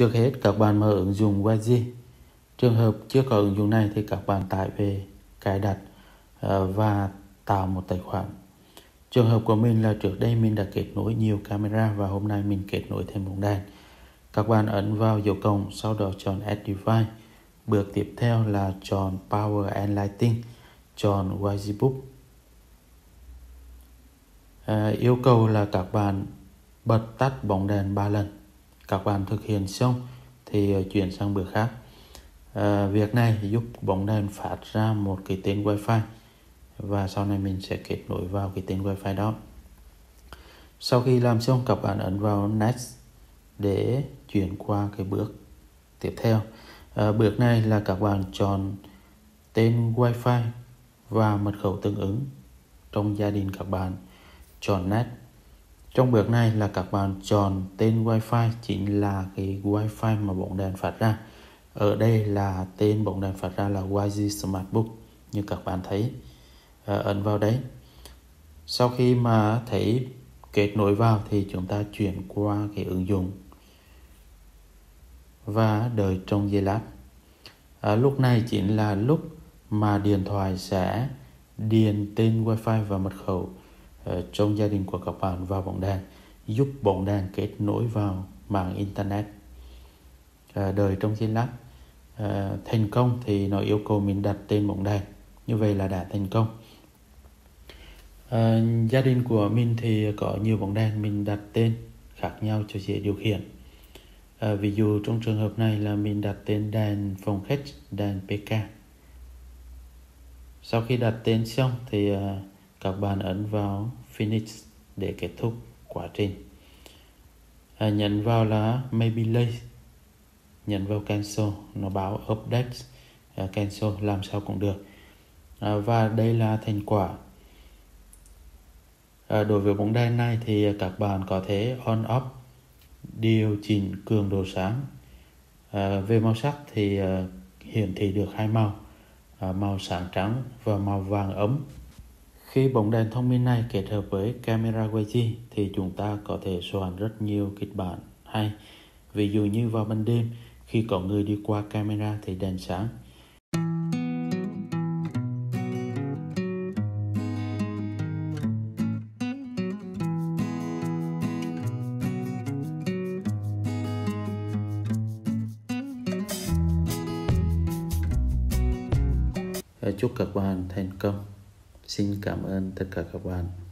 Trước hết các bạn mở ứng dụng YG. Trường hợp chưa có ứng dụng này thì các bạn tải về cài đặt ờ, và tạo một tài khoản. Trường hợp của mình là trước đây mình đã kết nối nhiều camera và hôm nay mình kết nối thêm bóng đèn. Các bạn ấn vào dấu cộng sau đó chọn Add Device. Bước tiếp theo là chọn Power and Lighting, chọn YG Book. À, yêu cầu là các bạn bật tắt bóng đèn 3 lần các bạn thực hiện xong thì ờ, chuyển sang bước khác à, việc này giúp bóng đèn phát ra một cái tên wifi và sau này mình sẽ kết nối vào cái tên wifi đó sau khi làm xong các bạn ấn vào next để chuyển qua cái bước tiếp theo à, bước này là các bạn chọn tên wifi và mật khẩu tương ứng trong gia đình các bạn chọn next trong bước này là các bạn chọn tên wifi chính là cái wifi mà bóng đèn phát ra ở đây là tên bóng đèn phát ra là YG Smartbook như các bạn thấy à, ấn vào đấy sau khi mà thấy kết nối vào thì chúng ta chuyển qua cái ứng dụng và đợi trong giây lát à, lúc này chính là lúc mà điện thoại sẽ điền tên wifi và mật khẩu Ờ, trong gia đình của các bạn vào bóng đèn giúp bóng đèn kết nối vào mạng internet ờ, đời trong trên lát ờ, thành công thì nó yêu cầu mình đặt tên bóng đèn như vậy là đã thành công gia đình của mình thì có nhiều bóng đèn mình đặt tên khác nhau cho dễ điều khiển ví dụ trong trường hợp này là mình đặt tên đèn phòng khách đèn pk sau khi đặt tên xong thì à, các bạn ấn vào Finish để kết thúc quá trình à, nhấn vào là Maybe Late nhấn vào Cancel nó báo Update à, Cancel làm sao cũng được à, và đây là thành quả à, đối với bóng đèn này thì các bạn có thể on off điều chỉnh cường độ sáng à, về màu sắc thì à, hiển thị được hai màu à, màu sáng trắng và màu vàng ấm khi bóng đèn thông minh này kết hợp với camera Waze thì chúng ta có thể soạn rất nhiều kịch bản hay. Ví dụ như vào ban đêm khi có người đi qua camera thì đèn sáng. Chúc các bạn thành công Xin cảm ơn tất cả các bạn.